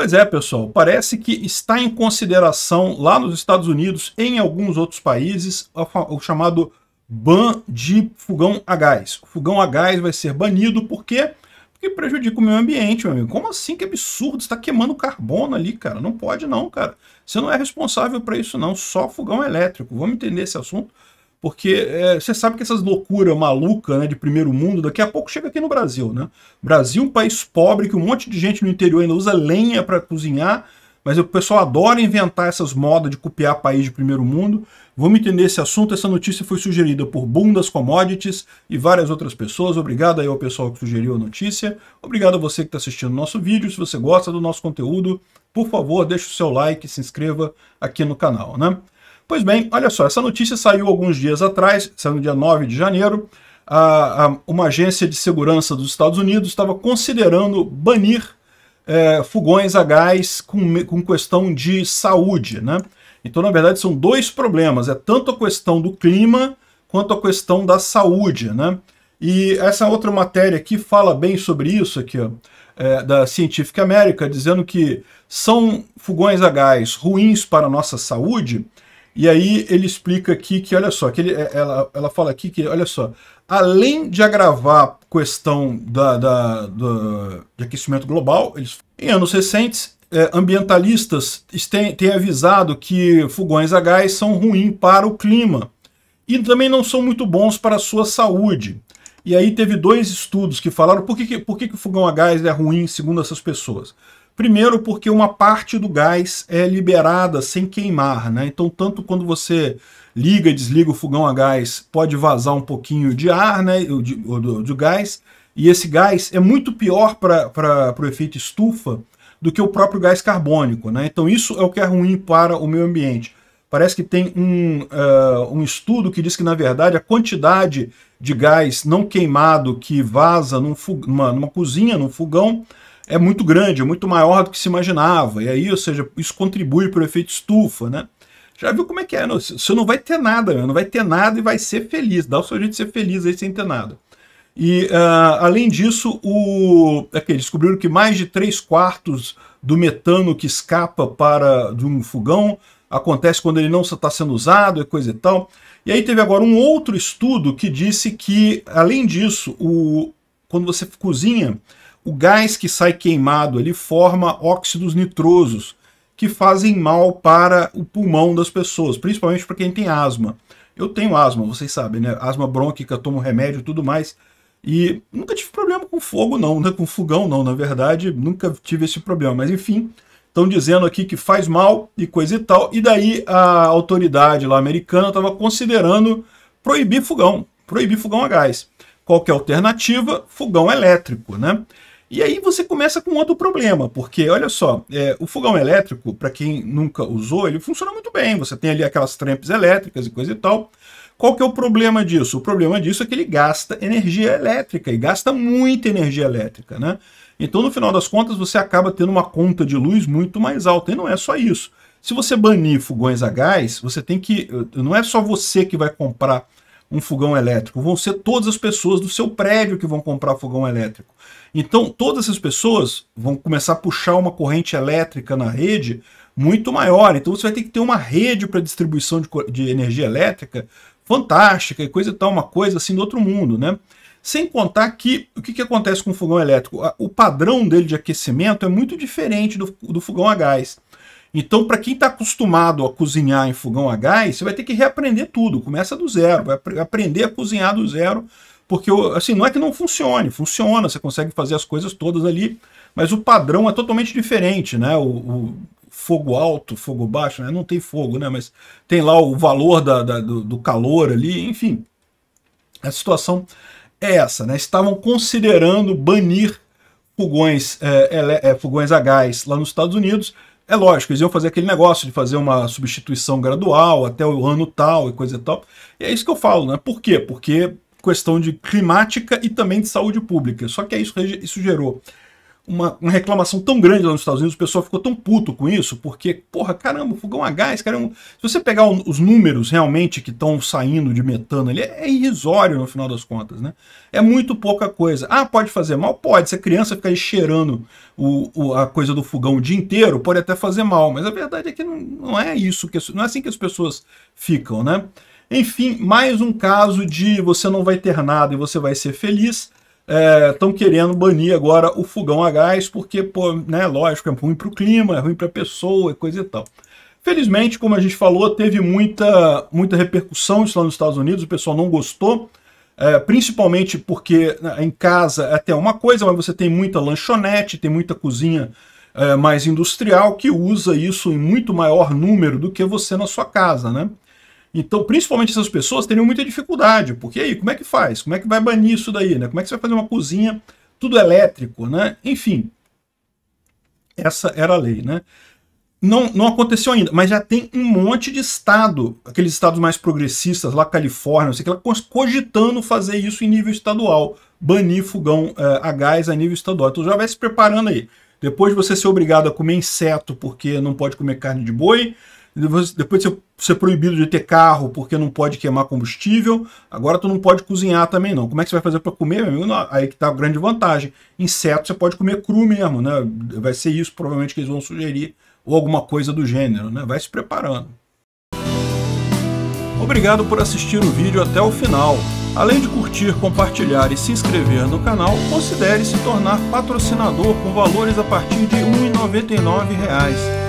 Pois é, pessoal, parece que está em consideração lá nos Estados Unidos, em alguns outros países, o chamado ban de fogão a gás. O fogão a gás vai ser banido porque porque prejudica o meio ambiente, meu amigo. Como assim? Que absurdo, está queimando carbono ali, cara. Não pode não, cara. Você não é responsável para isso não, só fogão elétrico. Vamos entender esse assunto porque é, você sabe que essas loucuras malucas né, de primeiro mundo, daqui a pouco chega aqui no Brasil, né? Brasil é um país pobre que um monte de gente no interior ainda usa lenha para cozinhar, mas o pessoal adora inventar essas modas de copiar país de primeiro mundo. Vamos entender esse assunto. Essa notícia foi sugerida por Bundas Commodities e várias outras pessoas. Obrigado aí ao pessoal que sugeriu a notícia. Obrigado a você que está assistindo o nosso vídeo. Se você gosta do nosso conteúdo, por favor, deixe o seu like, se inscreva aqui no canal, né? Pois bem, olha só, essa notícia saiu alguns dias atrás, saiu no dia 9 de janeiro. A, a, uma agência de segurança dos Estados Unidos estava considerando banir é, fogões a gás com, com questão de saúde, né? Então, na verdade, são dois problemas. É tanto a questão do clima quanto a questão da saúde, né? E essa outra matéria aqui fala bem sobre isso aqui, ó, é, da Scientific America, dizendo que são fogões a gás ruins para a nossa saúde, e aí ele explica aqui que, olha só, que ele, é, ela, ela fala aqui que, olha só, além de agravar a questão da, da, da de aquecimento global, eles, em anos recentes, é, ambientalistas têm, têm avisado que fogões a gás são ruins para o clima e também não são muito bons para a sua saúde. E aí teve dois estudos que falaram por que, por que, que o fogão a gás é ruim, segundo essas pessoas. Primeiro, porque uma parte do gás é liberada sem queimar, né? Então, tanto quando você liga e desliga o fogão a gás, pode vazar um pouquinho de ar, né? Do, de gás. E esse gás é muito pior para o efeito estufa do que o próprio gás carbônico, né? Então, isso é o que é ruim para o meio ambiente. Parece que tem um, uh, um estudo que diz que, na verdade, a quantidade de gás não queimado que vaza num numa, numa cozinha, num fogão, é muito grande, é muito maior do que se imaginava. E aí, ou seja, isso contribui para o efeito estufa, né? Já viu como é que é? Né? você não vai ter nada, né? não vai ter nada e vai ser feliz. Dá o seu jeito de ser feliz aí sem ter nada. E uh, além disso, o, okay, é descobriram que mais de 3 quartos do metano que escapa para de um fogão acontece quando ele não está sendo usado e coisa e tal. E aí teve agora um outro estudo que disse que, além disso, o, quando você cozinha, o gás que sai queimado ali forma óxidos nitrosos, que fazem mal para o pulmão das pessoas, principalmente para quem tem asma. Eu tenho asma, vocês sabem, né? Asma brônquica, tomo remédio e tudo mais. E nunca tive problema com fogo, não, né? Com fogão, não. Na verdade, nunca tive esse problema. Mas enfim, estão dizendo aqui que faz mal e coisa e tal. E daí a autoridade lá americana estava considerando proibir fogão, proibir fogão a gás. Qualquer é alternativa, fogão elétrico, né? E aí você começa com outro problema, porque olha só, é, o fogão elétrico, para quem nunca usou, ele funciona muito bem. Você tem ali aquelas trempes elétricas e coisa e tal. Qual que é o problema disso? O problema disso é que ele gasta energia elétrica e gasta muita energia elétrica, né? Então, no final das contas, você acaba tendo uma conta de luz muito mais alta. E não é só isso. Se você banir fogões a gás, você tem que. Eh, não é só você que vai comprar um fogão elétrico, vão ser todas as pessoas do seu prédio que vão comprar fogão elétrico. Então, todas as pessoas vão começar a puxar uma corrente elétrica na rede muito maior. Então, você vai ter que ter uma rede para distribuição de, de energia elétrica fantástica e coisa e tal, uma coisa assim do outro mundo, né? Sem contar que o que, que acontece com o fogão elétrico? O padrão dele de aquecimento é muito diferente do, do fogão a gás. Então, para quem está acostumado a cozinhar em fogão a gás, você vai ter que reaprender tudo. Começa do zero, vai aprender a cozinhar do zero, porque assim não é que não funcione, funciona. Você consegue fazer as coisas todas ali, mas o padrão é totalmente diferente, né? O, o fogo alto, fogo baixo, né? Não tem fogo, né? Mas tem lá o valor da, da, do, do calor ali, enfim. A situação é essa, né? Estavam considerando banir fogões, é, é, fogões a gás lá nos Estados Unidos. É lógico, eles iam fazer aquele negócio de fazer uma substituição gradual até o ano tal e coisa e tal. E é isso que eu falo, né? Por quê? Porque questão de climática e também de saúde pública. Só que é isso, isso gerou uma, uma, reclamação tão grande lá nos Estados Unidos, o pessoal ficou tão puto com isso, porque, porra, caramba, fogão a gás, caramba. Se você pegar o, os números realmente que estão saindo de metano ali, é, é irrisório no final das contas, né? É muito pouca coisa. Ah, pode fazer mal? Pode. Se a criança ficar cheirando o, o, a coisa do fogão o dia inteiro, pode até fazer mal, mas a verdade é que não, não é isso, que, não é assim que as pessoas ficam, né? Enfim, mais um caso de você não vai ter nada e você vai ser feliz estão é, querendo banir agora o fogão a gás, porque, pô, né, lógico, é ruim para o clima, é ruim para a pessoa, coisa e tal. Felizmente, como a gente falou, teve muita, muita repercussão isso lá nos Estados Unidos, o pessoal não gostou, é, principalmente porque né, em casa é até uma coisa, mas você tem muita lanchonete, tem muita cozinha é, mais industrial que usa isso em muito maior número do que você na sua casa, né? Então, principalmente essas pessoas teriam muita dificuldade, porque aí, como é que faz? Como é que vai banir isso daí, né? Como é que você vai fazer uma cozinha tudo elétrico, né? Enfim, essa era a lei, né? Não, não aconteceu ainda, mas já tem um monte de estado, aqueles estados mais progressistas, lá Califórnia, não sei o que, cogitando fazer isso em nível estadual, banir fogão eh, a gás a nível estadual. Então já vai se preparando aí. Depois de você ser obrigado a comer inseto porque não pode comer carne de boi, depois de você ser proibido de ter carro porque não pode queimar combustível, agora tu não pode cozinhar também não. Como é que você vai fazer para comer, meu amigo? Não, aí que tá a grande vantagem. Inseto você pode comer cru mesmo, né? Vai ser isso provavelmente que eles vão sugerir, ou alguma coisa do gênero, né? Vai se preparando. Obrigado por assistir o vídeo até o final. Além de curtir, compartilhar e se inscrever no canal, considere se tornar patrocinador com valores a partir de R$ 1,99